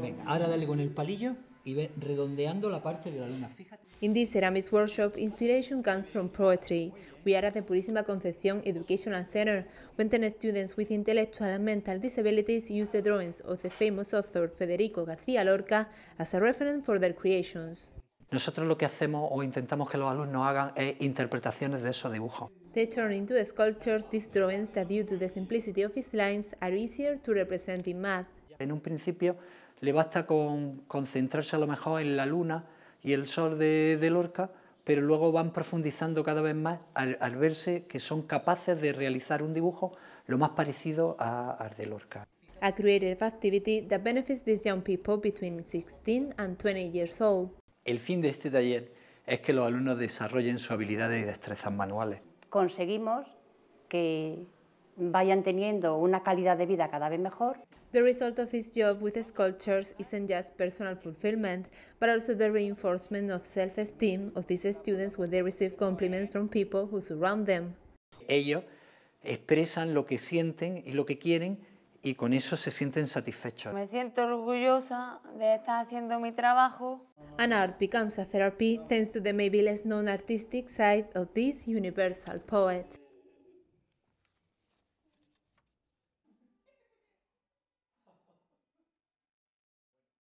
Venga, ahora dale con el palillo y ve redondeando la parte de la luna. Fíjate. In ceramics workshop, inspiration comes from poetry. We are at the Purísima Concepción Educational Center, when estudiantes students with intellectual and mental disabilities use the drawings of the famous author Federico García Lorca as a reference for their creations. Nosotros lo que hacemos o intentamos que los alumnos hagan es interpretaciones de esos dibujos. They turn into sculptures these drawings that due to the simplicity of its lines are easier to represent in math. En un principio le basta con concentrarse a lo mejor en la luna y el sol de, Lorca, pero luego van profundizando cada vez más al, verse que son capaces de realizar un dibujo lo más parecido a, al de Lorca. A activity that benefits these young people between 16 and 20 years El fin de este taller es que los alumnos desarrollen sus habilidades y destrezas manuales. Conseguimos que vayan teniendo una calidad de vida cada vez mejor. The result of his job with sculptures isn't just personal fulfillment, but also the reinforcement of self-esteem of these students when they receive compliments from people who surround them. Ellos expresan lo que sienten y lo que quieren y con eso se sienten satisfechos. Me siento orgullosa de estar haciendo mi trabajo. An art becomes a therapy thanks to the maybe less known artistic side of this universal poet.